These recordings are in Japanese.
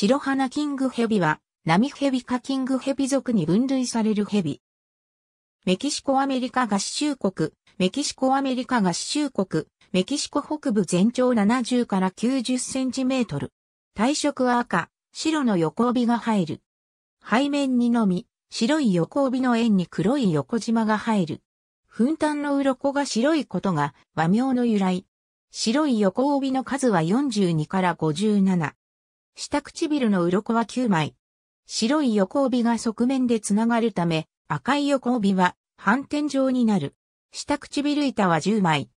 白花キングヘビは、ナミヘビかキングヘビ族に分類されるヘビ。メキシコアメリカ合衆国、メキシコアメリカ合衆国、メキシコ北部全長70から90センチメートル。体色は赤、白の横帯が入る。背面にのみ、白い横帯の円に黒い横縞が入る。粉炭の鱗が白いことが和名の由来。白い横帯の数は42から57。下唇の鱗は9枚。白い横帯が側面でつながるため、赤い横帯は反転状になる。下唇板は10枚。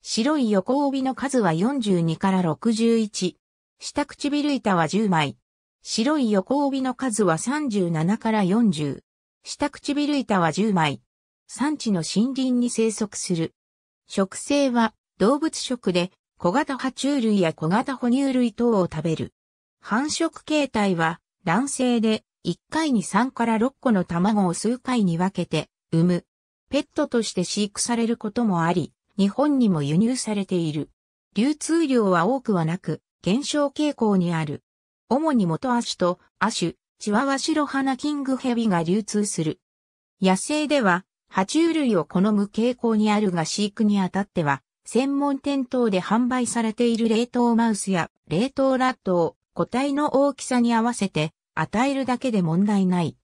白い横帯の数は42から61。下唇板は10枚。白い横帯の数は37から40。下唇板は10枚。産地の森林に生息する。食性は動物食で小型爬虫類や小型哺乳類等を食べる。繁殖形態は卵性で1回に3から6個の卵を数回に分けて産む。ペットとして飼育されることもあり、日本にも輸入されている。流通量は多くはなく、減少傾向にある。主に元足と亜種、チワワシロハナキングヘビが流通する。野生では、爬虫類を好む傾向にあるが飼育にあたっては、専門店等で販売されている冷凍マウスや冷凍ラットを個体の大きさに合わせて与えるだけで問題ない。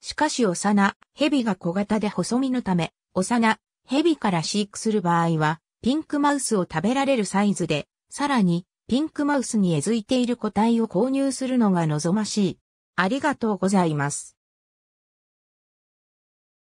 しかし幼、蛇が小型で細身のため、幼、蛇から飼育する場合は、ピンクマウスを食べられるサイズで、さらに、ピンクマウスにえ付いている個体を購入するのが望ましい。ありがとうございます。